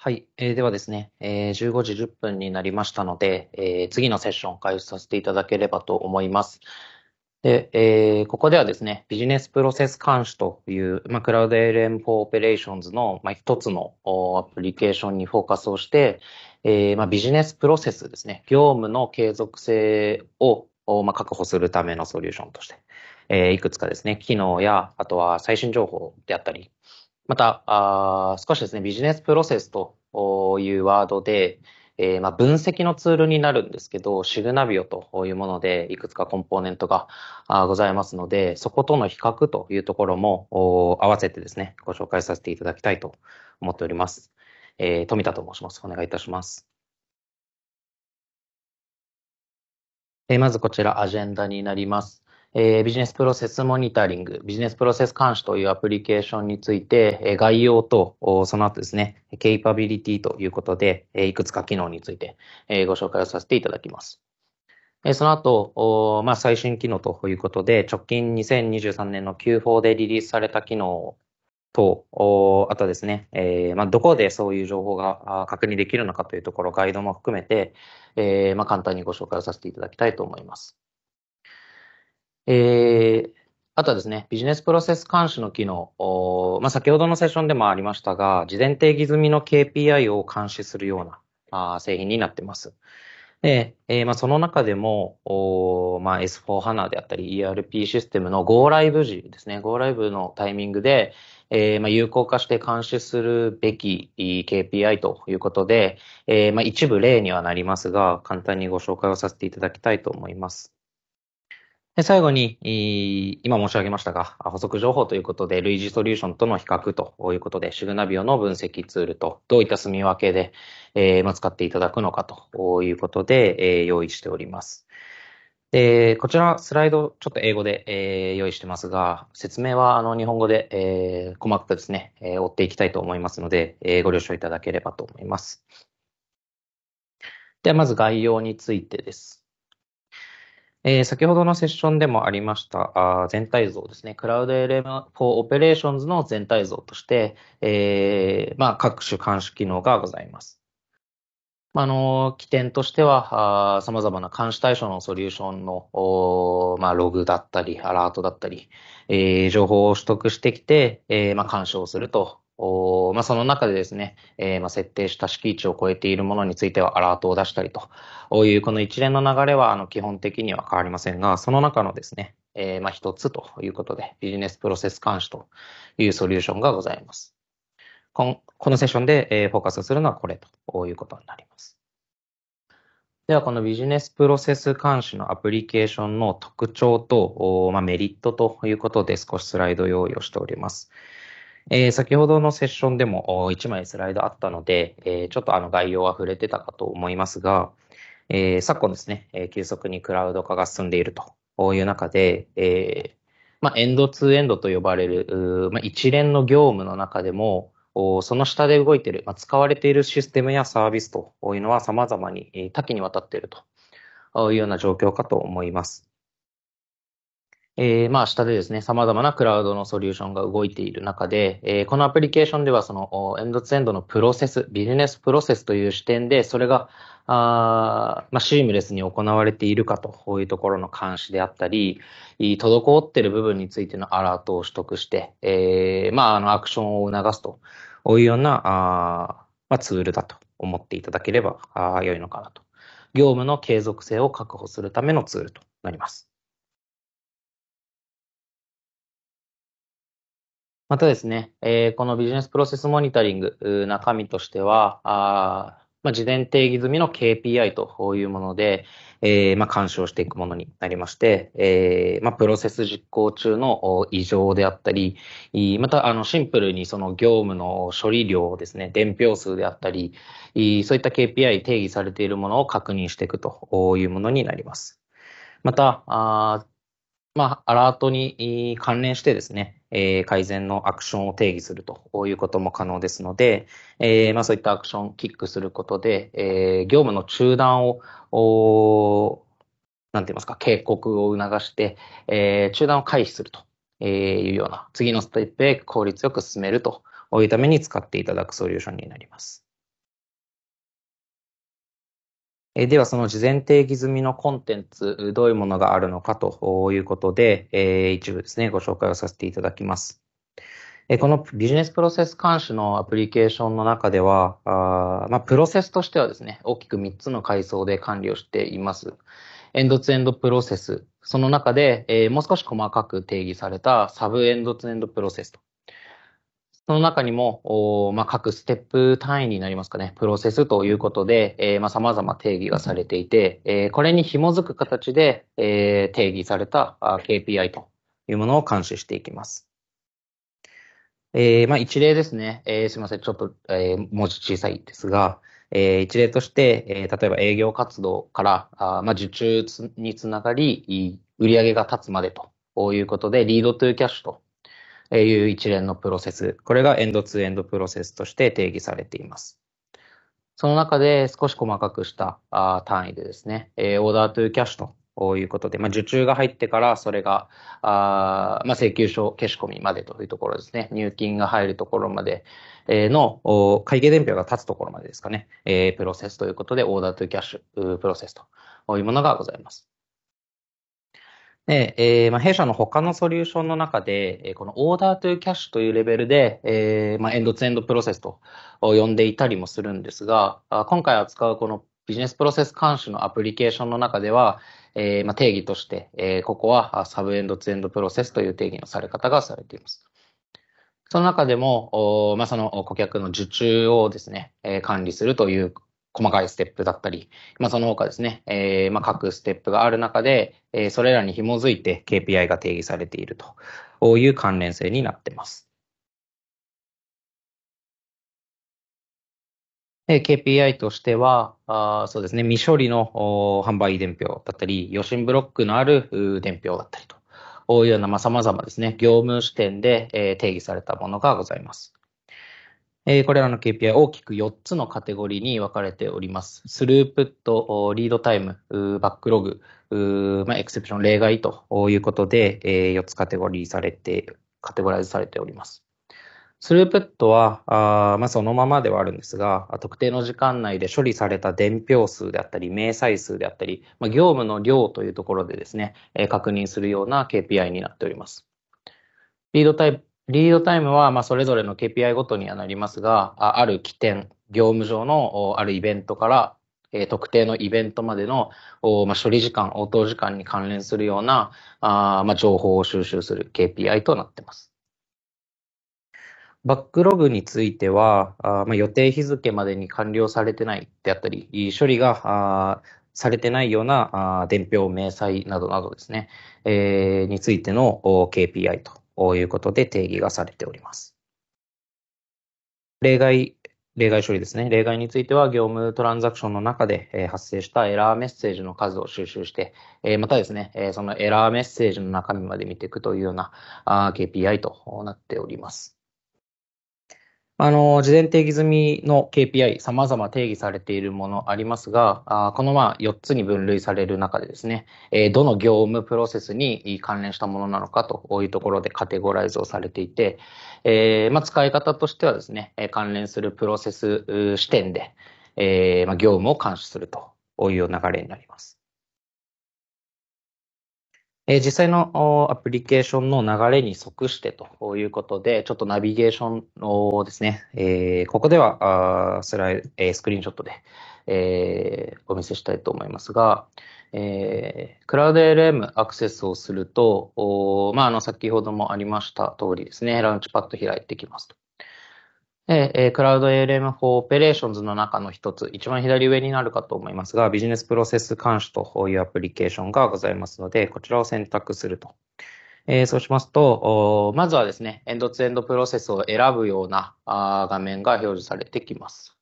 はい、えー、ではですね、えー、15時10分になりましたので、えー、次のセッションを開始させていただければと思います。で、えー、ここではですね、ビジネスプロセス監視という、まあ、クラウド LM4 オペレーションズの、まあ、一つのアプリケーションにフォーカスをして、えーまあ、ビジネスプロセスですね、業務の継続性を、まあ、確保するためのソリューションとして、えー、いくつかですね、機能や、あとは最新情報であったり、また、あ少しですね、ビジネスプロセスというワードで、えー、まあ分析のツールになるんですけど、シグナビオというもので、いくつかコンポーネントがございますので、そことの比較というところも合わせてですね、ご紹介させていただきたいと思っております。えー、富田と申します。お願いいたします。えー、まずこちら、アジェンダになります。えー、ビジネスプロセスモニタリング、ビジネスプロセス監視というアプリケーションについて、えー、概要と、その後ですね、ケイパビリティということで、えー、いくつか機能について、えー、ご紹介をさせていただきます。えー、その後、まあ、最新機能ということで、直近2023年の Q4 でリリースされた機能と、あとですね、えーまあ、どこでそういう情報が確認できるのかというところ、ガイドも含めて、えーまあ、簡単にご紹介をさせていただきたいと思います。えー、あとはですね、ビジネスプロセス監視の機能、まあ、先ほどのセッションでもありましたが、事前定義済みの KPI を監視するようなあ製品になってます。で、えー、まあ、その中でも、まあ、S4 HANA であったり ERP システムの Go Live 時ですね、Go Live のタイミングで、えー、まあ、有効化して監視するべき KPI ということで、えー、まあ、一部例にはなりますが、簡単にご紹介をさせていただきたいと思います。最後に、今申し上げましたが、補足情報ということで、類似ソリューションとの比較ということで、シグナビオの分析ツールとどういった住み分けで、使っていただくのかということで、用意しております。で、こちらスライドちょっと英語で、用意してますが、説明はあの日本語で、細かくですね、追っていきたいと思いますので、ご了承いただければと思います。ではまず概要についてです。えー、先ほどのセッションでもありましたあ全体像ですね、クラウド LM for o ー e r a t i o n の全体像として、えーまあ、各種監視機能がございます。あの起点としては、さまざまな監視対象のソリューションの、まあ、ログだったり、アラートだったり、えー、情報を取得してきて、えーまあ、するとおまあ、その中でですね、えー、まあ設定した敷地を超えているものについてはアラートを出したりという、この一連の流れはあの基本的には変わりませんが、その中のですね、えー、まあ一つということで、ビジネスプロセス監視というソリューションがございます。このセッションで、えフォーカスするのはこれということになります。では、このビジネスプロセス監視のアプリケーションの特徴と、まあ、メリットということで少しスライド用意をしております。えー、先ほどのセッションでも1枚スライドあったので、えー、ちょっとあの概要は触れてたかと思いますが、えー、昨今ですね、えー、急速にクラウド化が進んでいるという中で、えーまあ、エンドツーエンドと呼ばれる、まあ、一連の業務の中でも、その下で動いている、まあ、使われているシステムやサービスというのは様々に多岐にわたっているというような状況かと思います。えー、まあ、下でですね、様々なクラウドのソリューションが動いている中で、えー、このアプリケーションでは、その、エンドツエンドのプロセス、ビジネスプロセスという視点で、それが、あまあ、シームレスに行われているかというところの監視であったり、滞っている部分についてのアラートを取得して、えー、まあ、あの、アクションを促すというような、あまあ、ツールだと思っていただければあ良いのかなと。業務の継続性を確保するためのツールとなります。またですね、えー、このビジネスプロセスモニタリング、中身としては、あまあ、事前定義済みの KPI というもので、えー、まあ、干渉していくものになりまして、えー、まあ、プロセス実行中の異常であったり、また、あの、シンプルにその業務の処理量ですね、伝票数であったり、そういった KPI 定義されているものを確認していくというものになります。また、まあ、アラートに関連してですね、えー、改善のアクションを定義するということも可能ですので、えー、まあ、そういったアクション、をキックすることで、えー、業務の中断を、おなんて言いますか、警告を促して、え中断を回避するというような、次のステップへ効率よく進めるというために使っていただくソリューションになります。えでは、その事前定義済みのコンテンツ、どういうものがあるのかということで、え一部ですね、ご紹介をさせていただきます。えこのビジネスプロセス監視のアプリケーションの中では、あまあ、プロセスとしてはですね、大きく3つの階層で管理をしています。エンドツエンドプロセス、その中で、えもう少し細かく定義されたサブエンドツエンドプロセスとその中にも、まあ、各ステップ単位になりますかね、プロセスということで、えー、まあ、様々定義がされていて、えー、これに紐づく形で、えー、定義された KPI というものを監視していきます。えまあ、一例ですね、えすみません、ちょっと、え文字小さいですが、え一例として、え例えば営業活動からあ、まあ、受注につながり、売上が立つまでということで、リードトゥーキャッシュという一連のプロセス、これがエンドツーエンドプロセスとして定義されています。その中で少し細かくした単位でですね、えオーダートゥーキャッシュということで、まあ、受注が入ってからそれが、あまあ、請求書消し込みまでというところですね、入金が入るところまでの会計伝票が立つところまでですかね、えプロセスということで、オーダートゥーキャッシュプロセスというものがございます。えー、まあ、弊社の他のソリューションの中で、このオーダートゥーキャッシュというレベルで、えー、まあ、エンドツエンドプロセスと呼んでいたりもするんですが、今回扱うこのビジネスプロセス監視のアプリケーションの中では、えまあ、定義として、えここはサブエンドツエンドプロセスという定義のされ方がされています。その中でも、まあ、その顧客の受注をですね、管理するという細かいステップだったり、まあ、その他ですね、えー、まあ各ステップがある中で、えー、それらに紐づいて KPI が定義されているという関連性になってます。KPI としては、あそうですね、未処理の販売伝票だったり、予診ブロックのある伝票だったりというような、まあ、様々ですね、業務視点で、えー、定義されたものがございます。えー、これらの KPI 大きく4つのカテゴリーに分かれております。スループット、リードタイム、バックログ、まあ、エクセプション例外ということで、えー、4つカテゴリーされて、カテゴライズされております。スループットは、あまあ、そのままではあるんですが、特定の時間内で処理された伝票数であったり、明細数であったり、まあ、業務の量というところでですね、えー、確認するような KPI になっております。リードタイリードタイムは、まあ、それぞれの KPI ごとにはなりますが、あある起点、業務上のあるイベントから、え特定のイベントまでの、まあ、処理時間、応答時間に関連するようなあ、まあ、情報を収集する KPI となっています。バックログについては、あまあ、予定日付までに完了されてないであったり、処理があされてないようなあ伝票、明細などなどですね、えー、についての KPI ということで定義がされております。例外、例外処理ですね。例外については、業務トランザクションの中で発生したエラーメッセージの数を収集して、またですね、そのエラーメッセージの中身まで見ていくというような KPI となっております。あの、事前定義済みの KPI、様々定義されているものありますが、あこのまあ4つに分類される中でですね、えー、どの業務プロセスに関連したものなのかというところでカテゴライズをされていて、えー、まあ、使い方としてはですね、関連するプロセス視点で、えー、まあ、業務を監視するという流れになります。え実際のアプリケーションの流れに即してということで、ちょっとナビゲーションをですね、えここではスライ、えスクリーンショットで、えお見せしたいと思いますが、えクラウド LM アクセスをすると、まあ、あの先ほどもありました通りですね、ランチパッド開いてきますと。ええ、クラウド ALM 4オペレーションズの中の一つ、一番左上になるかと思いますが、ビジネスプロセス監視というアプリケーションがございますので、こちらを選択すると。えー、そうしますと、まずはですね、エンドツエンドプロセスを選ぶようなあ画面が表示されてきます。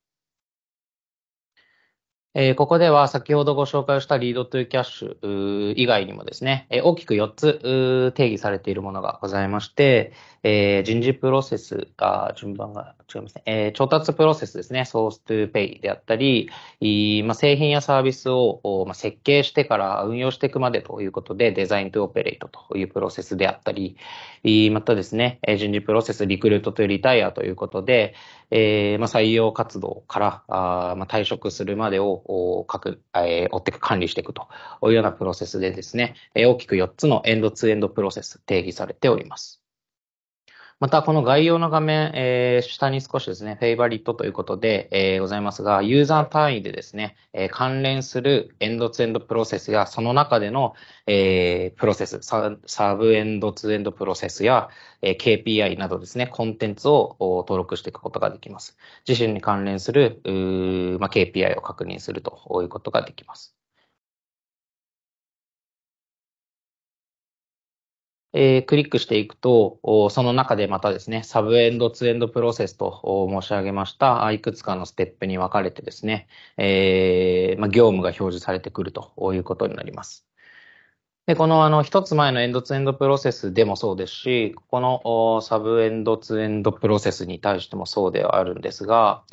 えー、ここでは先ほどご紹介したリードトゥキャッシュ以外にもですね、えー、大きく4つ定義されているものがございまして、えー、人事プロセスが、順番が違いますね。えー、調達プロセスですね。ソーストゥペイであったり、まあ、製品やサービスを、まあ、設計してから運用していくまでということで、デザイントゥオペレートというプロセスであったり、またですね、人事プロセス、リクルートトゥリタイアということで、えー、まあ、採用活動からあ、まあ、退職するまでを各、えー、追ってく、管理していくというようなプロセスでですね、大きく4つのエンドツーエンドプロセス定義されております。また、この概要の画面、えー、下に少しですね、フェイバリットということで、えー、ございますが、ユーザー単位でですね、えー、関連するエンドツエンドプロセスや、その中での、えー、プロセスサ、サブエンドツエンドプロセスや、えー、KPI などですね、コンテンツを登録していくことができます。自身に関連する、まあ、KPI を確認するということができます。えー、クリックしていくと、その中でまたですね、サブエンド、ツーエンドプロセスと申し上げました、いくつかのステップに分かれてですね、えー、まあ、業務が表示されてくるということになります。で、このの、一つ前のエンドツエンドプロセスでもそうですし、このサブエンドツエンドプロセスに対してもそうではあるんですが、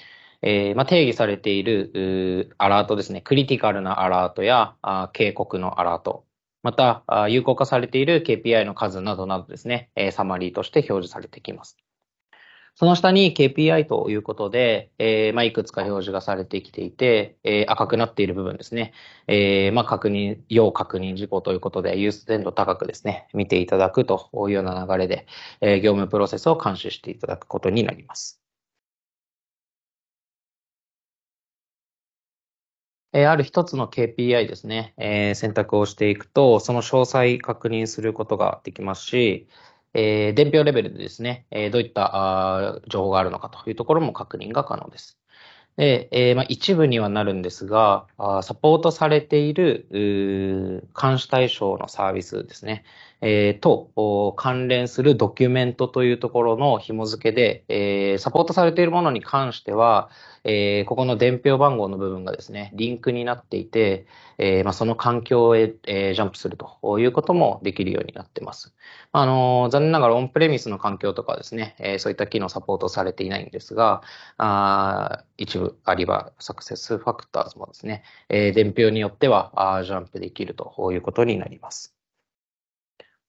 えー、まあ、定義されているアラートですね、クリティカルなアラートや警告のアラート、また、有効化されている KPI の数などなどですね、サマリーとして表示されてきます。その下に KPI ということで、えーまあ、いくつか表示がされてきていて、えー、赤くなっている部分ですね、えーまあ、確認要確認事項ということで、優先度高くですね、見ていただくというような流れで、えー、業務プロセスを監視していただくことになります。えある一つの KPI ですね、え選択をしていくと、その詳細確認することができますし、え伝票レベルでですね、えどういったあ情報があるのかというところも確認が可能です。で、えまあ、一部にはなるんですが、あサポートされている監視対象のサービスですね、えー、と関連するドキュメントというところの紐付けで、えー、サポートされているものに関しては、えー、ここの伝票番号の部分がですね、リンクになっていて、えーまあ、その環境へ、えー、ジャンプするということもできるようになってます。あのー、残念ながらオンプレミスの環境とかですね、えー、そういった機能サポートされていないんですが、あ一部あるいはサクセスファクターズもですね、えー、伝票によってはあジャンプできるということになります。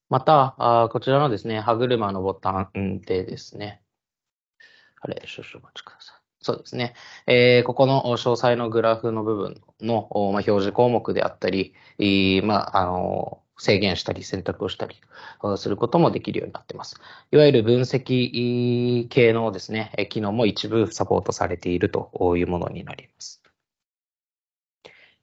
また、あこちらのですね、歯車のボタンでですね、あれ、少々お待ちください。そうですね。えー、ここの詳細のグラフの部分の、まあ、表示項目であったり、まあ、あの制限したり選択をしたりすることもできるようになっています。いわゆる分析系のですね、機能も一部サポートされているというものになります。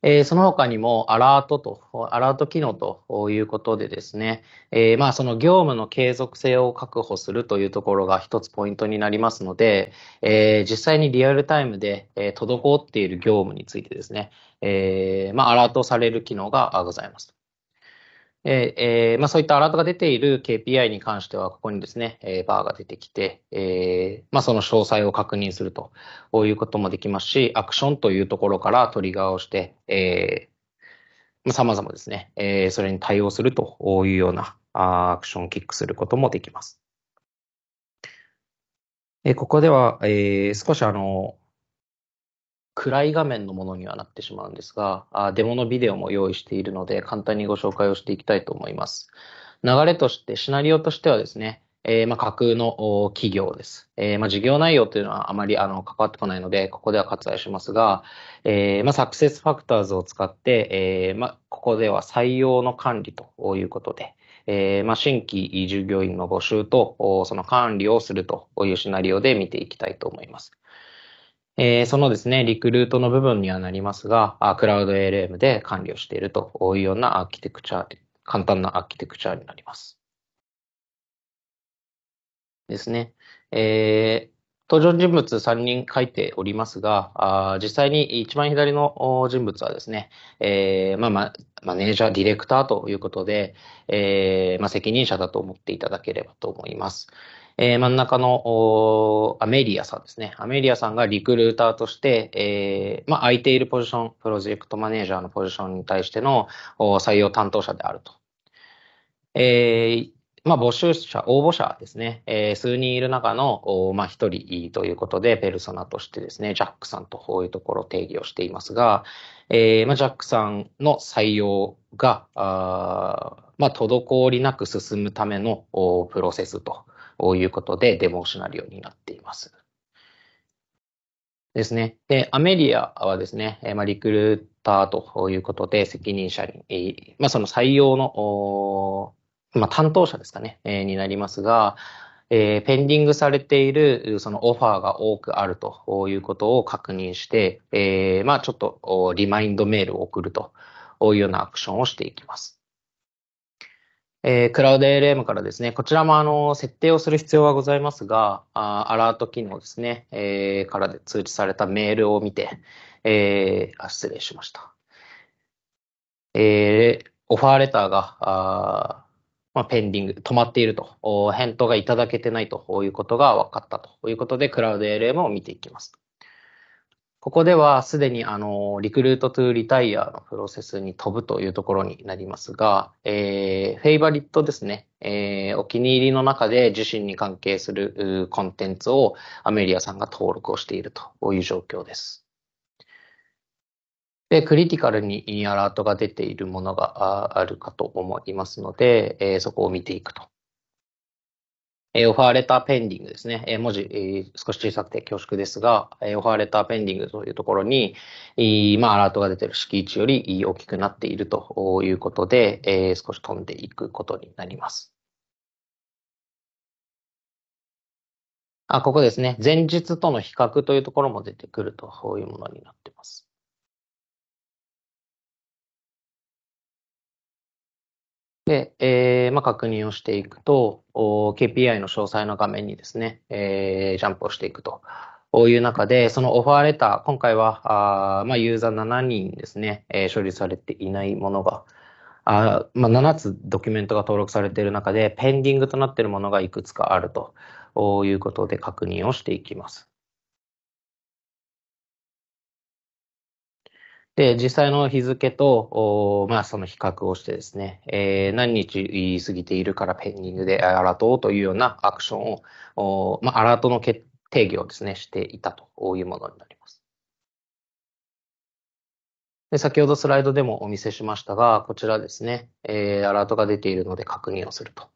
えー、その他にもアラートと、アラート機能ということでですね、えー、まあその業務の継続性を確保するというところが一つポイントになりますので、えー、実際にリアルタイムで、えー、滞っている業務についてですね、えー、まあアラートされる機能がございます。ええー、まあ、そういったアラートが出ている KPI に関しては、ここにですね、えー、バーが出てきて、えー、まあ、その詳細を確認するということもできますし、アクションというところからトリガーをして、えー、まあ、様々ですね、えー、それに対応するというようなアクションをキックすることもできます。えー、ここでは、えー、少しあの、暗い画面のものにはなってしまうんですが、あデモのビデオも用意しているので、簡単にご紹介をしていきたいと思います。流れとして、シナリオとしてはですね、えー、ま架空の企業です。えー、ま事業内容というのはあまりあの関わってこないので、ここでは割愛しますが、えー、まサクセスファクターズを使って、えまここでは採用の管理ということで、えま新規従業員の募集と、その管理をするというシナリオで見ていきたいと思います。えー、そのですね、リクルートの部分にはなりますが、クラウド ALM で管理をしているというようなアーキテクチャ、簡単なアーキテクチャになります。ですね。えー、登場人物3人書いておりますが、あ実際に一番左の人物はですね、えー、まあまあ、マネージャー、ディレクターということで、えー、まあ、責任者だと思っていただければと思います。えー、真ん中のアメリアさんですね。アメリアさんがリクルーターとして、えー、まあ、空いているポジション、プロジェクトマネージャーのポジションに対しての採用担当者であると。えー、まあ、募集者、応募者ですね、えー、数人いる中の、まあ、一人ということで、ペルソナとしてですね、ジャックさんとこういうところを定義をしていますが、えー、まあ、ジャックさんの採用が、あまあ、滞りなく進むためのプロセスということで、デモシナリオになっています。ですね。で、アメリアはですね、まあ、リクルーターということで、責任者に、まあ、その採用の、まあ、担当者ですかね、えー、になりますが、えー、ペンディングされているそのオファーが多くあるということを確認して、えー、まあ、ちょっとリマインドメールを送るというようなアクションをしていきます。えー、クラウド LM からですね、こちらもあの、設定をする必要はございますが、あアラート機能ですね、えー、からで通知されたメールを見て、えー、あ失礼しました。えー、オファーレターが、あまあ、ペンディング、止まっていると、返答がいただけてないということが分かったということで、クラウド LM を見ていきます。ここではすでにあの、リクルートトゥーリタイアのプロセスに飛ぶというところになりますが、えー、フェイバリットですね、えー、お気に入りの中で自身に関係するコンテンツをアメリアさんが登録をしているという状況です。で、クリティカルにアラートが出ているものがあるかと思いますので、えそこを見ていくと。えオファーレターペンディングですね。え文字、え少し小さくて恐縮ですが、えオファーレターペンディングというところに、えまあ、アラートが出ている敷地より大きくなっているということで、え少し飛んでいくことになります。あ、ここですね。前日との比較というところも出てくるというものになっています。で、えーまあ、確認をしていくと、KPI の詳細の画面にですね、えー、ジャンプをしていくという中で、そのオファーレター、今回はあ、まあ、ユーザー7人ですね、えー、処理されていないものが、あまあ、7つドキュメントが登録されている中で、ペンディングとなっているものがいくつかあるということで確認をしていきます。で、実際の日付と、まあ、その比較をしてですね、えー、何日過ぎているからペンディングでアラートをというようなアクションを、まあ、アラートの定義をですね、していたというものになります。で先ほどスライドでもお見せしましたが、こちらですね、えー、アラートが出ているので確認をすると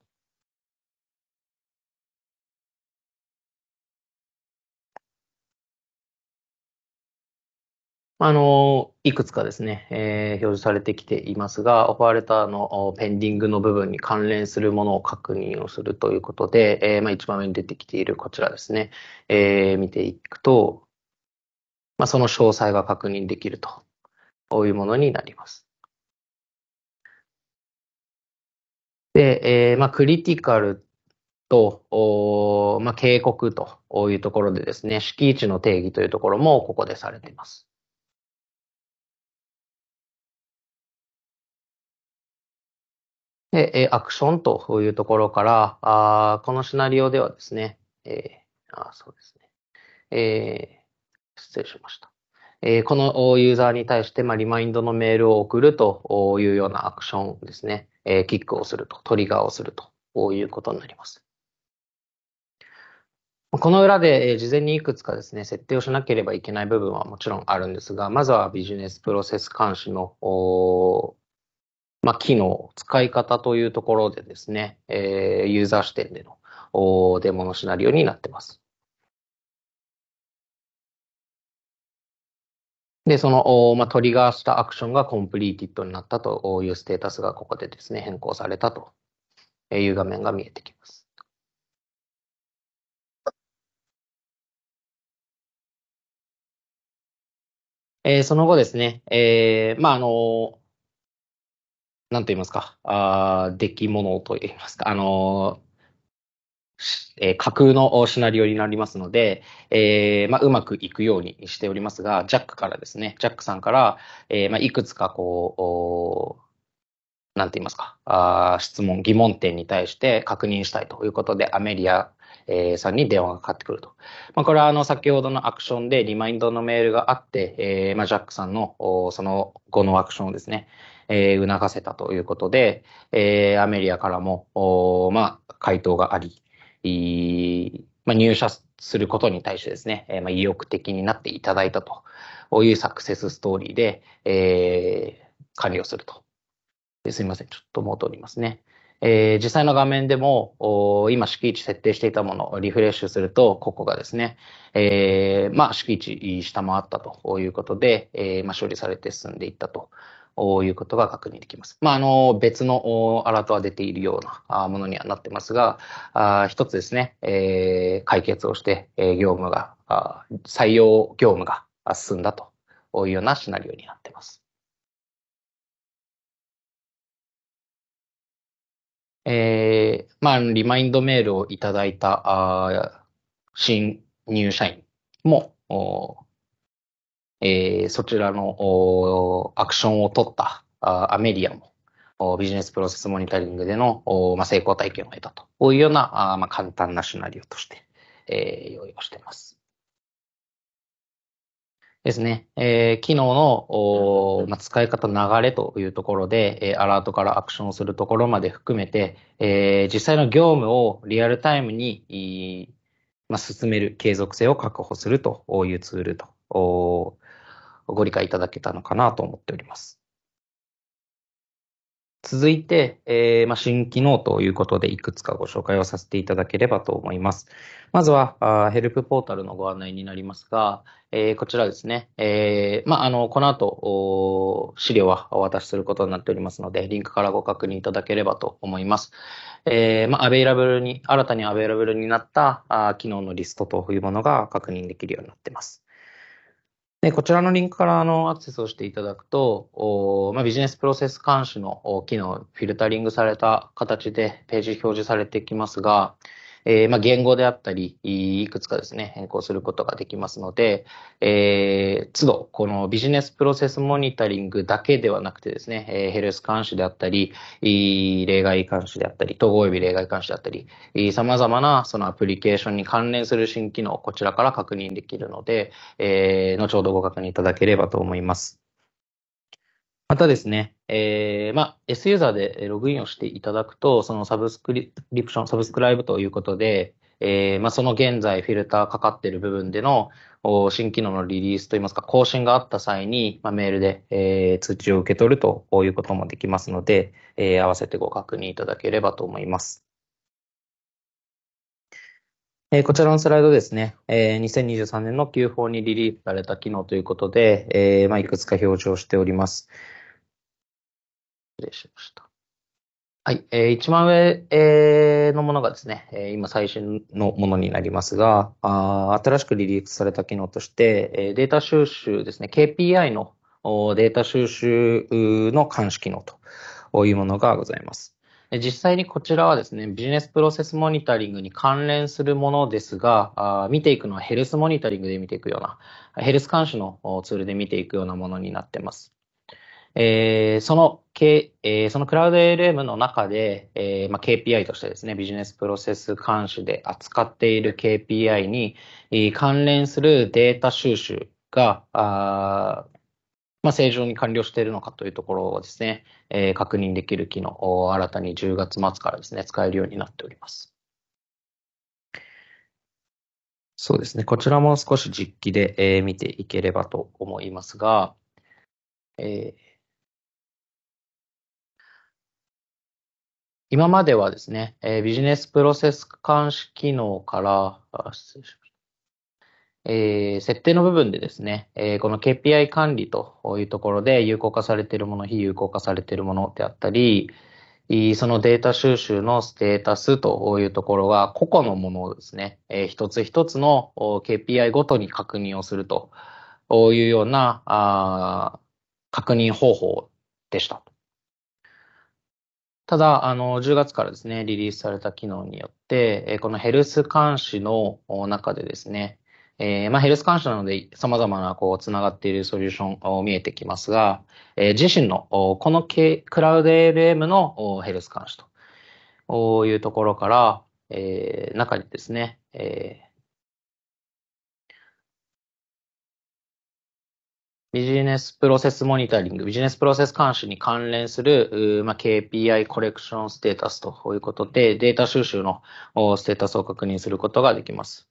あの、いくつかですね、えー、表示されてきていますが、オファーレターのペンディングの部分に関連するものを確認をするということで、えー、まあ、一番上に出てきているこちらですね、えー、見ていくと、まあ、その詳細が確認できるとこういうものになります。で、えー、まあ、クリティカルと、まあ、警告というところでですね、敷地の定義というところもここでされています。で、アクションというところから、あこのシナリオではですね、えー、あそうですね、えー、失礼しました。えー、このユーザーに対して、まあ、リマインドのメールを送るというようなアクションですね、えー、キックをすると、トリガーをするということになります。この裏で事前にいくつかですね、設定をしなければいけない部分はもちろんあるんですが、まずはビジネスプロセス監視のまあ、機能、使い方というところでですね、えー、ユーザー視点でのデモのシナリオになってます。で、その、まあ、トリガーしたアクションがコンプリーティッドになったというステータスがここでですね、変更されたという画面が見えてきます。えー、その後ですね、えー、まあ、あの、なんと言いますか、あ出来物と言いますか、あのえー、架空のシナリオになりますので、えーまあ、うまくいくようにしておりますが、ジャックからですね、ジャックさんから、えーまあ、いくつかこう、なんて言いますか、あ質問、疑問点に対して確認したいということで、アメリア、えー、さんに電話がかかってくると。まあ、これはあの先ほどのアクションでリマインドのメールがあって、えーまあ、ジャックさんのその後のアクションをですね、えー、促せたということで、えー、アメリアからも、おまあ、回答があり、いまあ、入社することに対してですね、えー、まあ、意欲的になっていただいたというサクセスストーリーで、えー、完了すると。すみません、ちょっと戻りますね。えー、実際の画面でも、今敷地設定していたものをリフレッシュすると、ここがですね、えー、まあ、敷地下回ったということで、えー、まあ、処理されて進んでいったとういうことが確認できます。まあ、あの、別のアラートは出ているようなものにはなってますが、あ一つですね、え解決をして、え業務があ、採用業務が進んだというようなシナリオになってます。えー、まあ、リマインドメールをいただいた、あ新入社員も、えー、そちらのアクションを取ったアメリアもビジネスプロセスモニタリングでの、まあ、成功体験を得たというようなあ、まあ、簡単なシナリオとして、えー、用意をしています。ですね。えー、機能の、まあ、使い方流れというところで、えー、アラートからアクションをするところまで含めて、えー、実際の業務をリアルタイムに、まあ、進める継続性を確保するというツールとご理解いただけたのかなと思っております。続いて、えーまあ、新機能ということでいくつかご紹介をさせていただければと思います。まずは、あヘルプポータルのご案内になりますが、えー、こちらですね、えーまあ、あのこの後資料はお渡しすることになっておりますので、リンクからご確認いただければと思います。えーまあ、アベイラブルに、新たにアベイラブルになったあ機能のリストというものが確認できるようになっています。で、こちらのリンクからあのアクセスをしていただくと、おまあ、ビジネスプロセス監視の機能、フィルタリングされた形でページ表示されてきますが、えー、まあ、言語であったり、いくつかですね、変更することができますので、えー、都度、このビジネスプロセスモニタリングだけではなくてですね、えヘルス監視であったり、例外監視であったり、統合及び例外監視であったり、様々なそのアプリケーションに関連する新機能、こちらから確認できるので、えー、後ほどご確認いただければと思います。またですね、えー、まあ、S ユーザーでログインをしていただくと、そのサブスクリプション、サブスクライブということで、えー、まあ、その現在フィルターかかっている部分での新機能のリリースといいますか、更新があった際に、まあ、メールで、えー、通知を受け取るということもできますので、えー、合わせてご確認いただければと思います。えー、こちらのスライドですね、えー、2023年の Q4 にリリースされた機能ということで、えーまあ、いくつか表示をしております。失礼しました。はい、えー、一番上、えー、のものがですね、えー、今最新のものになりますが、あ新しくリリースされた機能として、えー、データ収集ですね、KPI のデータ収集の監視機能というものがございます。実際にこちらはですね、ビジネスプロセスモニタリングに関連するものですが、見ていくのはヘルスモニタリングで見ていくような、ヘルス監視のツールで見ていくようなものになってます。えー、その、K えー、そのクラウド LM の中で、えーまあ、KPI としてですね、ビジネスプロセス監視で扱っている KPI に、えー、関連するデータ収集が、あまあ、正常に完了しているのかというところをですね、えー、確認できる機能を新たに10月末からですね、使えるようになっております。そうですね、こちらも少し実機で、えー、見ていければと思いますが、えー今まではですね、えー、ビジネスプロセス監視機能から、えー、設定の部分でですね、えー、この KPI 管理というところで有効化されているもの、非有効化されているものであったり、そのデータ収集のステータスというところは、個々のものをですね、えー、一つ一つの KPI ごとに確認をするというような確認方法でした。ただ、あの、10月からですね、リリースされた機能によって、えこのヘルス監視の中でですね、えー、まあ、ヘルス監視なので、様々な、こう、つながっているソリューションを見えてきますが、えー、自身の、このクラウド a v m のヘルス監視というところから、えー、中にですね、えビジネスプロセスモニタリング、ビジネスプロセス監視に関連する、まあ、KPI コレクションステータスということで、データ収集のステータスを確認することができます。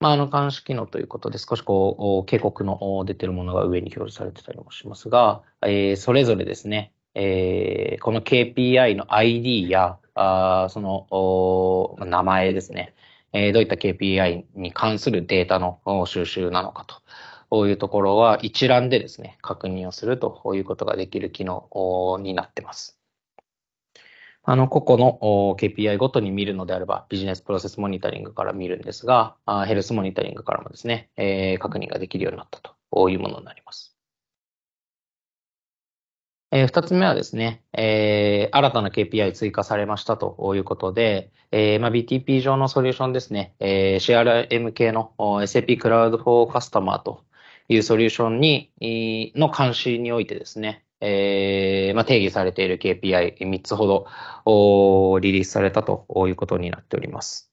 まあ、あの監視機能ということで、少しこう、警告の出てるものが上に表示されてたりもしますが、えー、それぞれですね、えー、この KPI の ID や、あその、名前ですね、えー、どういった KPI に関するデータの収集なのかと。こういうところは一覧でですね、確認をするということができる機能になってます。あの、個々の KPI ごとに見るのであれば、ビジネスプロセスモニタリングから見るんですが、ヘルスモニタリングからもですね、確認ができるようになったというものになります。二2つ目はですね、新たな KPI 追加されましたということで、BTP 上のソリューションですね、CRM 系の SAP クラウドフォーカスタマーというソリューションに、の監視においてですね、えーまあ、定義されている KPI3 つほどリリースされたということになっております。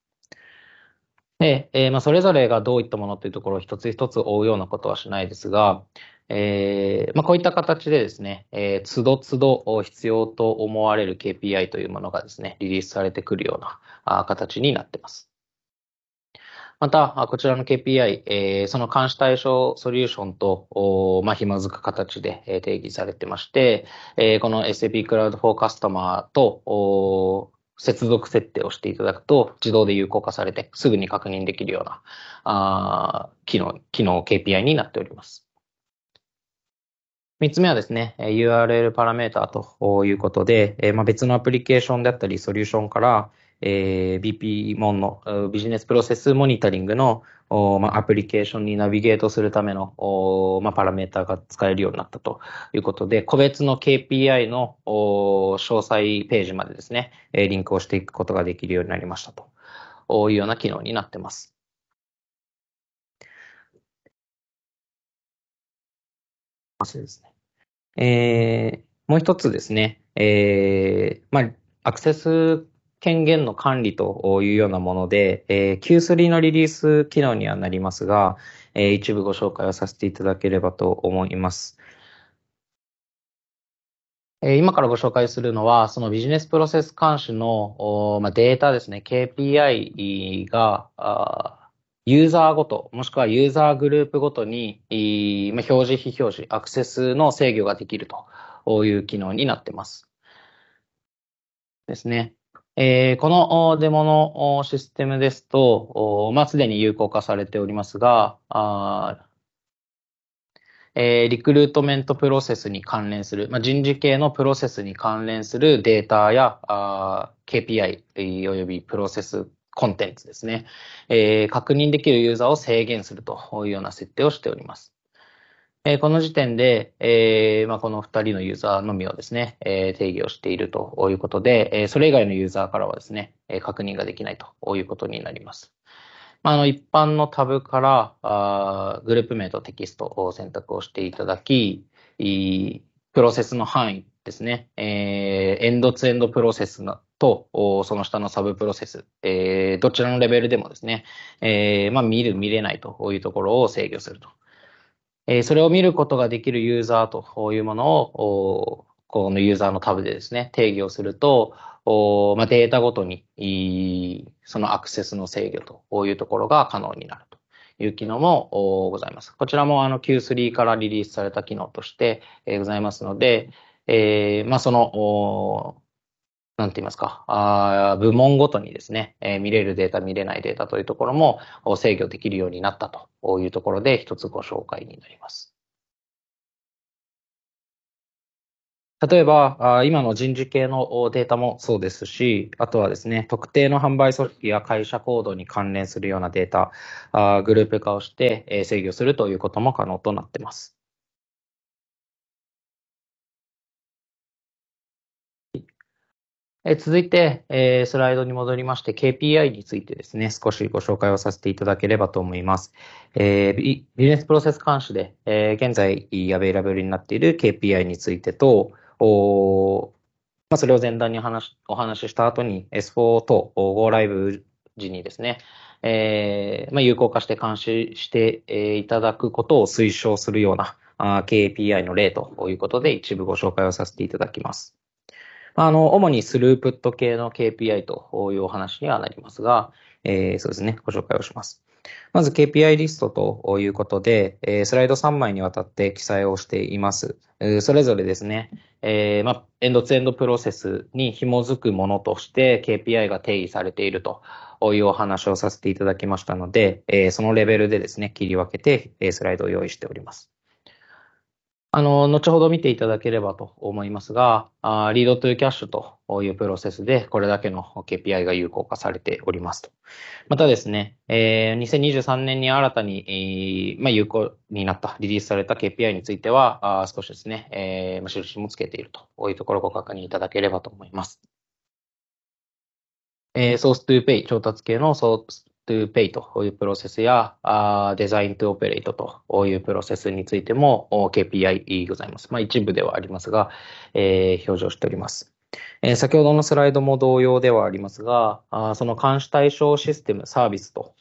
で、えーまあ、それぞれがどういったものというところを一つ一つ追うようなことはしないですが、えーまあ、こういった形でですね、えつどつど必要と思われる KPI というものがですね、リリースされてくるような形になっています。また、こちらの KPI、その監視対象ソリューションと、まあ、まずく形で、定義されてまして、この SAP クラウドフォーカスタマーと、接続設定をしていただくと、自動で有効化されて、すぐに確認できるような、機能、機能 KPI になっております。三つ目はですね、URL パラメータということで、別のアプリケーションであったり、ソリューションから、えー、b p モンのビジネスプロセスモニタリングの、まあ、アプリケーションにナビゲートするための、まあ、パラメータが使えるようになったということで、個別の KPI の詳細ページまでですね、リンクをしていくことができるようになりましたというような機能になってます。ですね。えー、もう一つですね、えー、まあ、アクセス権限の管理というようなもので、えー、Q3 のリリース機能にはなりますが、えー、一部ご紹介をさせていただければと思います。今からご紹介するのは、そのビジネスプロセス監視のデータですね、KPI がユーザーごと、もしくはユーザーグループごとに、表示、非表示、アクセスの制御ができるという機能になってます。ですね。えー、このデモのシステムですと、まあ、すでに有効化されておりますが、あえー、リクルートメントプロセスに関連する、まあ、人事系のプロセスに関連するデータやあ KPI 及びプロセスコンテンツですね、えー、確認できるユーザーを制限するというような設定をしております。えこの時点で、えまこの2人のユーザーのみをですね、え定義をしているということで、えそれ以外のユーザーからはですね、え確認ができないということになります。まあ、の一般のタブからあグループ名とテキストを選択をしていただき、プロセスの範囲ですね、えエンドツエンドプロセスと、その下のサブプロセス、えどちらのレベルでもですね、えま見る、見れないというところを制御すると。えー、それを見ることができるユーザーというものを、このユーザーのタブでですね、定義をすると、まあ、データごとに、そのアクセスの制御というところが可能になるという機能もございます。こちらもあの Q3 からリリースされた機能としてございますので、えー、まあ、その、なんて言いますか、あ部門ごとにですね、えー、見れるデータ、見れないデータというところも制御できるようになったというところで、一つご紹介になります。例えば、今の人事系のデータもそうですし、あとはですね、特定の販売組織や会社行動に関連するようなデータ、グループ化をして制御するということも可能となっています。え続いて、えー、スライドに戻りまして KPI についてですね、少しご紹介をさせていただければと思います。えー、ビジネスプロセス監視で、えー、現在アベイラブルになっている KPI についてと、おまあ、それを前段に話お話しした後に S4 と Go ライブ時にですね、えまあ、有効化して監視していただくことを推奨するような KPI の例ということで一部ご紹介をさせていただきます。あの、主にスループット系の KPI というお話にはなりますが、えー、そうですね、ご紹介をします。まず KPI リストということで、えー、スライド3枚にわたって記載をしています。それぞれですね、えー、ま、エンドツエンドプロセスに紐づくものとして KPI が定義されているというお話をさせていただきましたので、えー、そのレベルでですね、切り分けてスライドを用意しております。あの、後ほど見ていただければと思いますが、あーリードトゥーキャッシュというプロセスで、これだけの KPI が有効化されておりますと。またですね、えー、2023年に新たに、えー、まあ、有効になった、リリースされた KPI については、あ少しですね、えー、印もつけているというところをご確認いただければと思います。えー、ソーストゥーペイ調達系のソース to pay というプロセスや、デザイン to operate というプロセスについても KPI ございます。まあ、一部ではありますが、えー、表示しております。えー、先ほどのスライドも同様ではありますが、あその監視対象システム、サービスと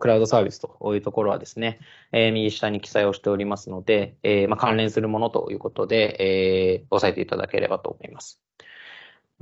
クラウドサービスというところはですね、えー、右下に記載をしておりますので、えー、まあ、関連するものということで、えー、押さえていただければと思います。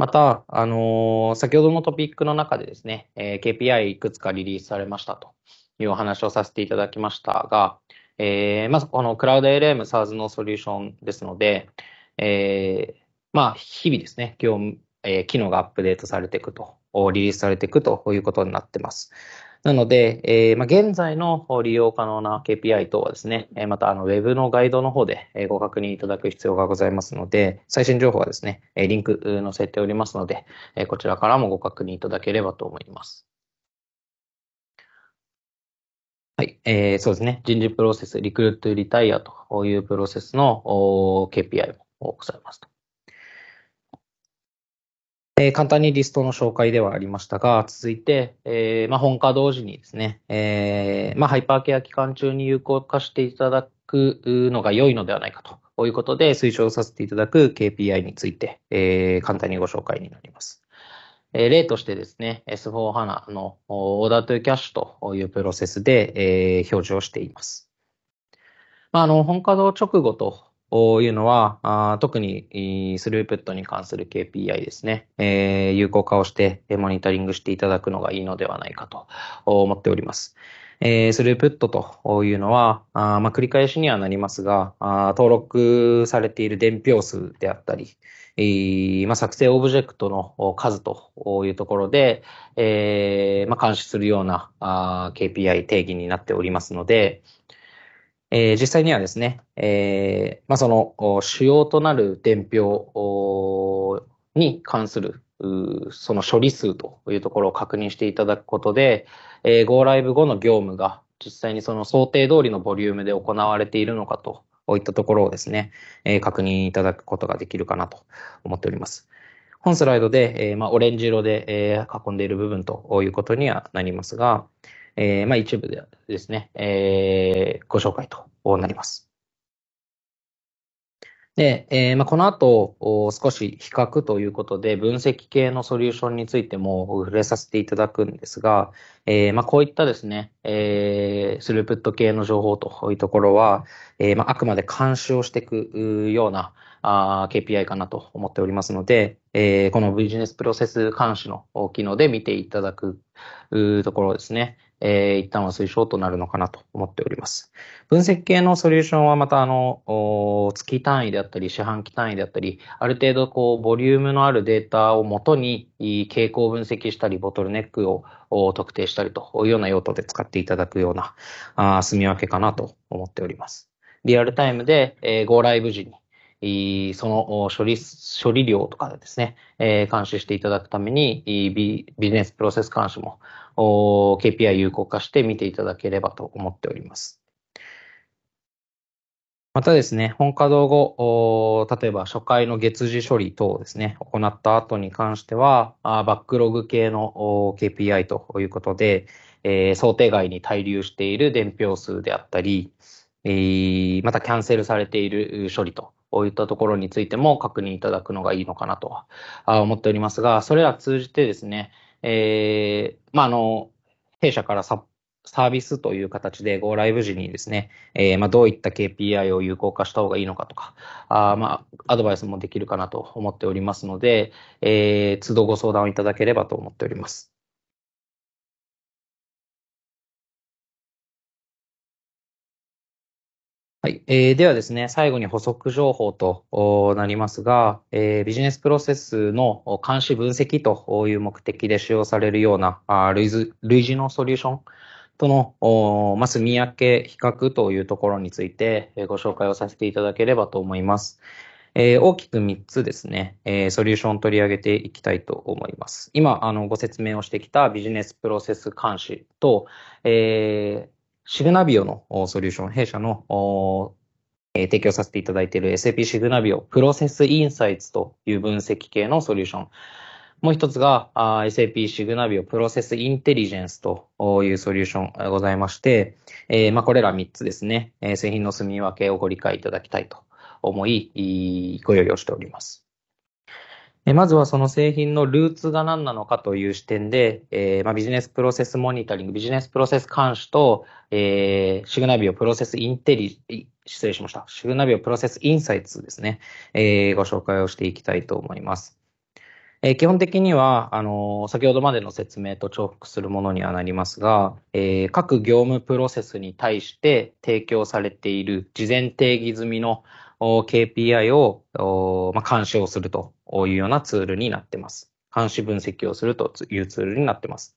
また、あの先ほどのトピックの中でですね、え KPI いくつかリリースされましたというお話をさせていただきましたが、えー、まずこのクラウド LM SARS のソリューションですので、えー、まあ、日々ですね、業務、えー、機能がアップデートされていくと、リリースされていくということになってます。なので、えー、まあ、現在の利用可能な KPI 等はですね、またあのウェブのガイドの方でご確認いただく必要がございますので、最新情報はですね、リンク載せておりますので、こちらからもご確認いただければと思います。はい、えー、そうですね。人事プロセス、リクルートリタイアというプロセスの KPI もございますと。えー、簡単にリストの紹介ではありましたが、続いて、えー、まあ、本課同時にですね、えー、まあ、ハイパーケア期間中に有効化していただくのが良いのではないかと。こういうことで推奨させていただく KPI について、えー、簡単にご紹介になります。えー、例としてですね、S4 HANA のオーダートゥーキャッシュというプロセスで、えー、表示をしています。まあ、あの、本稼働直後とというのは、特にスループットに関する KPI ですね、有効化をしてモニタリングしていただくのがいいのではないかと思っております。スループットというのは、繰り返しにはなりますが登録されている伝票数であったり、作成オブジェクトの数というところで、監視するような KPI 定義になっておりますので、えー、実際にはですね、えー、まあ、その主要となる伝票に関するその処理数というところを確認していただくことで、えー、Go Live 後の業務が実際にその想定通りのボリュームで行われているのかといったところをですね、えー、確認いただくことができるかなと思っております。本スライドで、えー、まあ、オレンジ色で、えー、囲んでいる部分ということにはなりますが、えー、まあ、一部でですね、えー、ご紹介となります。で、えー、まあ、この後、少し比較ということで、分析系のソリューションについても触れさせていただくんですが、えー、まあ、こういったですね、えー、スループット系の情報というところは、えまあ、あくまで監視をしていくようなあ KPI かなと思っておりますので、えこのビジネスプロセス監視の機能で見ていただくところですね、えー、一旦は推奨となるのかなと思っております。分析系のソリューションはまたあの、月単位であったり、四半期単位であったり、ある程度こう、ボリュームのあるデータをもとに傾向を分析したり、ボトルネックを特定したりというような用途で使っていただくような、あ住み分けかなと思っております。リアルタイムで、えー、ゴーライブ時にその処理、処理量とかですね、監視していただくために、ビジネスプロセス監視も KPI 有効化して見ていただければと思っております。またですね、本稼働後、例えば初回の月次処理等をですね、行った後に関しては、バックログ系の KPI ということで、えー、想定外に滞留している伝票数であったり、えー、またキャンセルされている処理とこういったところについても確認いただくのがいいのかなとは思っておりますが、それら通じてですね、えー、まあ、あの、弊社からササービスという形で、Go ライブ時にですね、えー、まあ、どういった KPI を有効化した方がいいのかとか、あまあ、アドバイスもできるかなと思っておりますので、えー、都度ご相談をいただければと思っております。はい、えー、ではですね、最後に補足情報となりますが、えー、ビジネスプロセスの監視分析という目的で使用されるようなあ類似のソリューションとの、まあ、み分け比較というところについてご紹介をさせていただければと思います。えー、大きく3つですね、えー、ソリューションを取り上げていきたいと思います。今、あの、ご説明をしてきたビジネスプロセス監視と、えー、シグナビオのソリューション、弊社の提供させていただいている SAP シグナビオプロセスインサイツという分析系のソリューション。もう一つが SAP シグナビオプロセスインテリジェンスというソリューションがございまして、これら3つですね、製品の住み分けをご理解いただきたいと思い、ご用意をしております。まずはその製品のルーツが何なのかという視点で、えー、まあ、ビジネスプロセスモニタリング、ビジネスプロセス監視と、えー、シグナビオプロセスインテリ、失礼しました。シグナビオプロセスインサイツですね、えー、ご紹介をしていきたいと思います。え基本的には、あの先ほどまでの説明と重複するものにはなりますが、えー、各業務プロセスに対して提供されている事前定義済みの KPI を、まあ、監視をするというようなツールになってます。監視分析をするというツールになってます。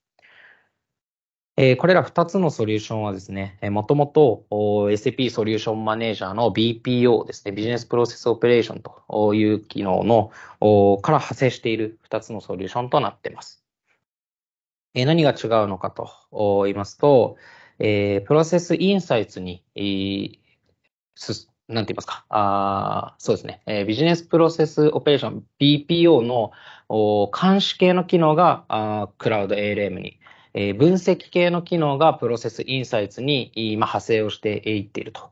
えこれら2つのソリューションはですね、もともと SAP ソリューションマネージャーの BPO ですね、ビジネスプロセスオペレーションという機能のから派生している2つのソリューションとなっています。え何が違うのかと言いますと、えプロセスインサイツに、えす。なんて言いますか、あそうですね、えー、ビジネスプロセスオペレーション BPO の監視系の機能があクラウド ALM に、えー、分析系の機能がプロセスインサイツに今派生をしていっていると。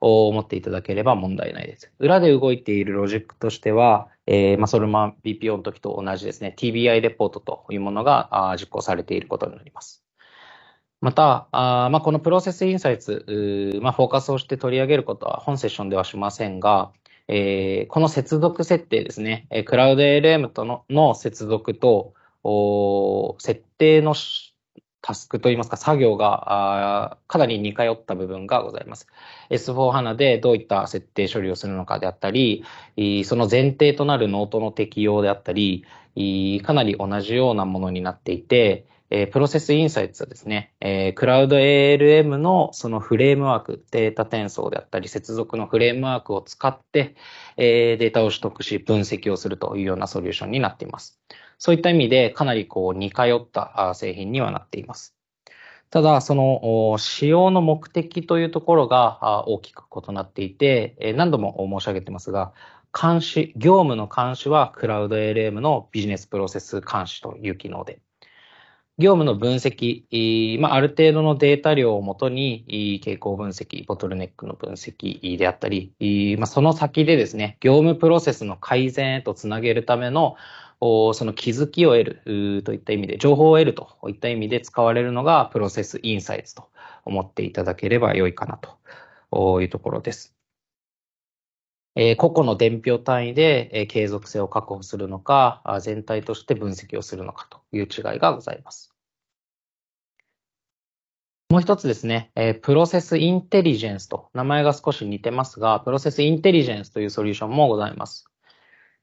思っていただければ問題ないです。裏で動いているロジックとしては、えー、ソルマン BPO の時と同じですね、TBI レポートというものが実行されていることになります。また、あまあ、このプロセスインサイツ、まあ、フォーカスをして取り上げることは本セッションではしませんが、えー、この接続設定ですね、クラウド LM とのの接続と、お設定のタスクといいますか、作業があかなり似通った部分がございます。S4HANA でどういった設定処理をするのかであったり、その前提となるノートの適用であったり、かなり同じようなものになっていて、えー、プロセスインサイツはですね、えー、クラウド ALM のそのフレームワーク、データ転送であったり、接続のフレームワークを使って、えー、データを取得し、分析をするというようなソリューションになっています。そういった意味で、かなりこう、似通った製品にはなっています。ただ、その使用の目的というところが大きく異なっていて、何度も申し上げてますが、監視、業務の監視はクラウド LM のビジネスプロセス監視という機能で、業務の分析、まあ、ある程度のデータ量をもとに、傾向分析、ボトルネックの分析であったり、まあ、その先でですね、業務プロセスの改善へとつなげるための、その気づきを得るといった意味で、情報を得るといった意味で使われるのが、プロセスインサイツと思っていただければ良いかなというところです。えー、個々の伝票単位で、えー、継続性を確保するのか全体として分析をするのかという違いがございます。もう一つですね、えー、プロセスインテリジェンスと、名前が少し似てますが、プロセスインテリジェンスというソリューションもございます。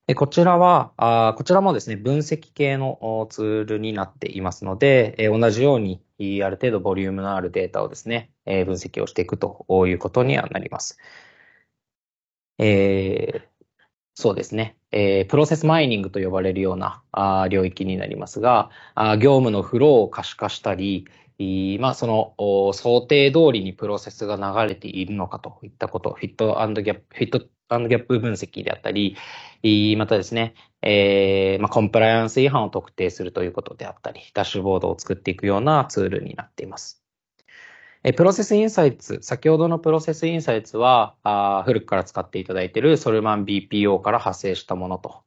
えこちらはあ、こちらもですね、分析系のツールになっていますので、え同じように、ある程度ボリュームのあるデータをですね、え分析をしていくということにはなります。えー、そうですね、えー、プロセスマイニングと呼ばれるようなあ領域になりますがあ、業務のフローを可視化したり、まあ、その想定通りにプロセスが流れているのかといったこと、フィットギャップ、フィットアンドギャップ分析であったり、またですね、えー、まあ、コンプライアンス違反を特定するということであったり、ダッシュボードを作っていくようなツールになっています。えプロセスインサイツ、先ほどのプロセスインサイツは、あ古くから使っていただいているソルマン BPO から派生したものと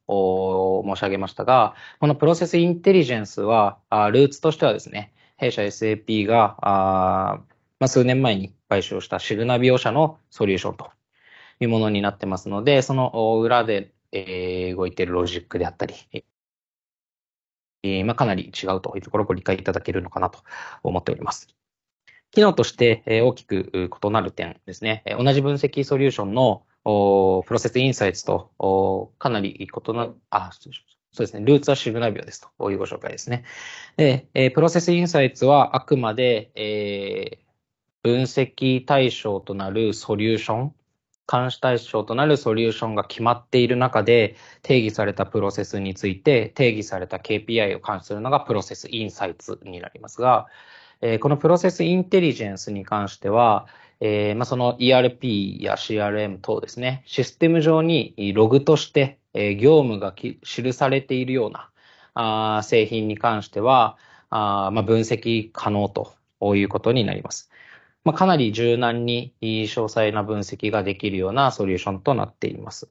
申し上げましたが、このプロセスインテリジェンスは、あルーツとしてはですね、弊社 SAP が、あまあ、数年前に買収したシグナビオ社のソリューションというものになってますので、その裏で、えー、動いているロジックであったり、えーまあ、かなり違うというところをご理解いただけるのかなと思っております。機能として大きく異なる点ですね。同じ分析ソリューションのプロセスインサイツとかなり異なる、あ、そうですね。ルーツはシグナビオですというご紹介ですね。で、えプロセスインサイツはあくまで、え分析対象となるソリューション、監視対象となるソリューションが決まっている中で定義されたプロセスについて定義された KPI を監視するのがプロセスインサイツになりますが、えー、このプロセスインテリジェンスに関しては、えー、まあ、その ERP や CRM 等ですね、システム上にログとして、え業務が記されているようなあ製品に関しては、あまあ、分析可能ということになります。まあ、かなり柔軟に詳細な分析ができるようなソリューションとなっています。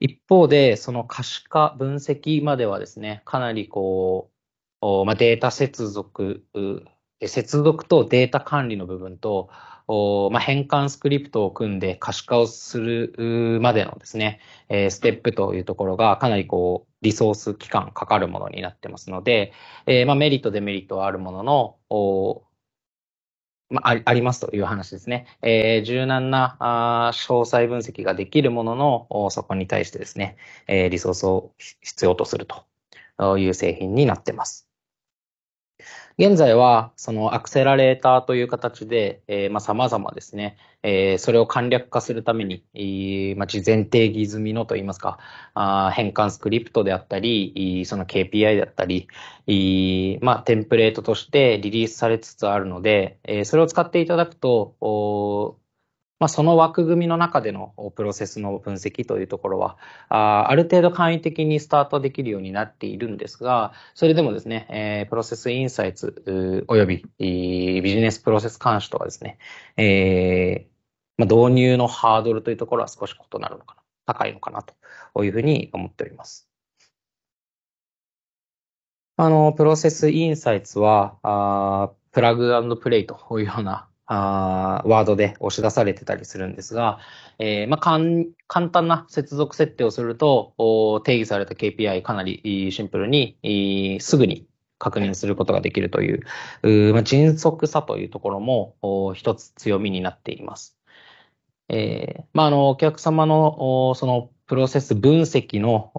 一方で、その可視化、分析まではですね、かなりこう、まあ、データ接続接続とデータ管理の部分と、まあ、変換スクリプトを組んで可視化をするまでのですね、えステップというところがかなりこう、リソース期間かかるものになってますので、えまあ、メリット、デメリットはあるものの、まあ、ありますという話ですね。えー、柔軟なあ詳細分析ができるものの、そこに対してですね、えー、リソースを必要とするという製品になってます。現在は、そのアクセラレーターという形で、えー、まあ、様々ですね、えー、それを簡略化するために、まあ、事前定義済みのといいますか、あ変換スクリプトであったり、その KPI だったり、まあ、テンプレートとしてリリースされつつあるので、えー、それを使っていただくと、まあ、その枠組みの中でのプロセスの分析というところは、ある程度簡易的にスタートできるようになっているんですが、それでもですね、プロセスインサイツおよびビジネスプロセス監視とはですね、導入のハードルというところは少し異なるのかな、高いのかなというふうに思っております。あの、プロセスインサイツは、プラグプレイというようなあワードで押し出されてたりするんですが、えーまあ、簡単な接続設定をすると、定義された KPI かなりシンプルに、すぐに確認することができるという、うまあ、迅速さというところも一つ強みになっています。えーまあ、あのお客様のそのプロセス分析の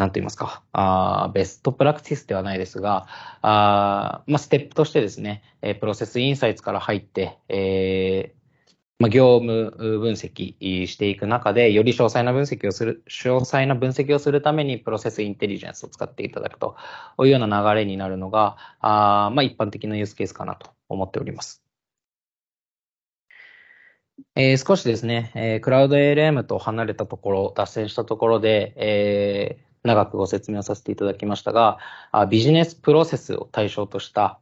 なんて言いますか、あベストプラクティスではないですが、あまあ、ステップとしてですね、えプロセスインサイツから入って、えー、まあ、業務分析していく中で、より詳細な分析をする、詳細な分析をするためにプロセスインテリジェンスを使っていただくというような流れになるのが、あまあ、一般的なユースケースかなと思っております。えー、少しですね、えー、クラウド ALM と離れたところ、脱線したところで、えー、長くご説明をさせていただきましたが、ビジネスプロセスを対象とした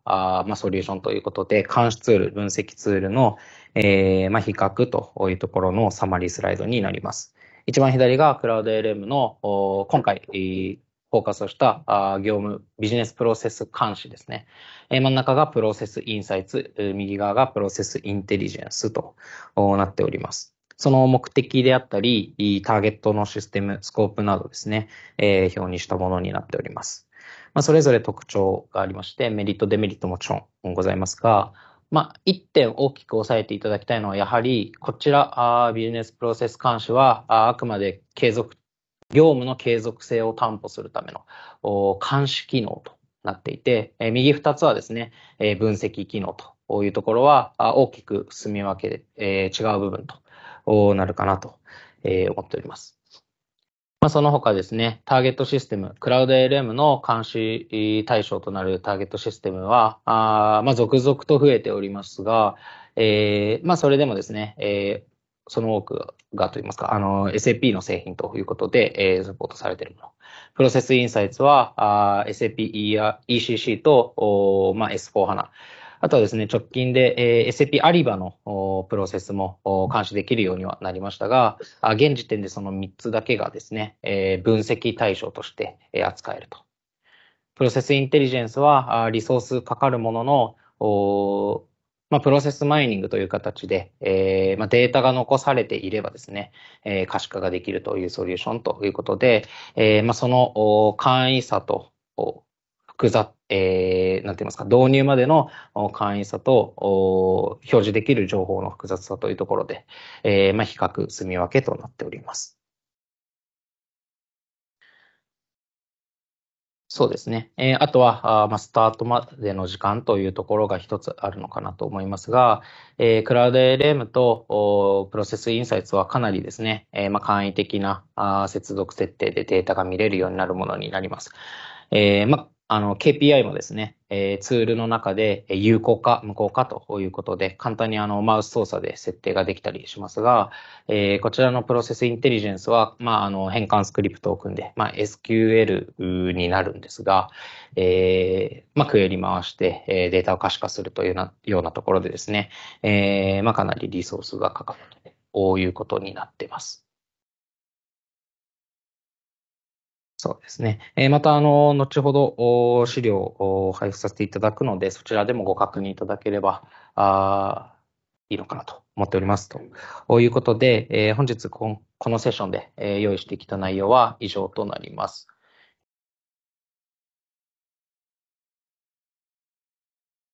ソリューションということで、監視ツール、分析ツールの、比較というところのサマリースライドになります。一番左がクラウド LM の今回、フォーカスをした業務、ビジネスプロセス監視ですね。真ん中がプロセスインサイツ、右側がプロセスインテリジェンスとなっております。その目的であったり、ターゲットのシステム、スコープなどですね、えー、表にしたものになっております。まあ、それぞれ特徴がありまして、メリット、デメリットもちろんございますが、まあ、1点大きく押さえていただきたいのは、やはりこちらビジネスプロセス監視はあくまで継続、業務の継続性を担保するための監視機能となっていて、右2つはですね、分析機能というところは大きく進み分け、え違う部分となるかなと、え思っております。まあ、その他ですね、ターゲットシステム、クラウド LM の監視対象となるターゲットシステムは、あまあ、続々と増えておりますが、えー、まあ、それでもですね、えーその多くがといいますか、あの、SAP の製品ということで、えー、サポートされているもの。プロセスインサイツは、SAP ECC と、まあ、S4HANA、あとはですね、直近で、えー、SAP アリバのプロセスも監視できるようにはなりましたが、現時点でその3つだけがですね、えー、分析対象として、扱えると。プロセスインテリジェンスは、リソースかかるものの、おまあ、プロセスマイニングという形で、えーまあ、データが残されていればですね、えー、可視化ができるというソリューションということで、えーまあ、その簡易さと複雑、えー、なんて言いますか、導入までの簡易さと、表示できる情報の複雑さというところで、えー、まあ、比較、住み分けとなっております。そうですね。えー、あとはあ、まあ、スタートまでの時間というところが一つあるのかなと思いますが、えー、クラウド LM とプロセスインサイツはかなりですね、えー、まあ、簡易的なあ接続設定でデータが見れるようになるものになります。えー、まああの、KPI もですね、えー、ツールの中で有効か無効かということで、簡単にあの、マウス操作で設定ができたりしますが、えー、こちらのプロセスインテリジェンスは、まあ、あの、変換スクリプトを組んで、まあ、SQL になるんですが、えー、まあ、クエリ回して、えデータを可視化するというようなようなところでですね、えまあ、かなりリソースがかかるということになってます。そうですね。えまた、あの、後ほど資料を配布させていただくので、そちらでもご確認いただければ、あいいのかなと思っております。ということで、え本日このセッションで用意してきた内容は以上となります。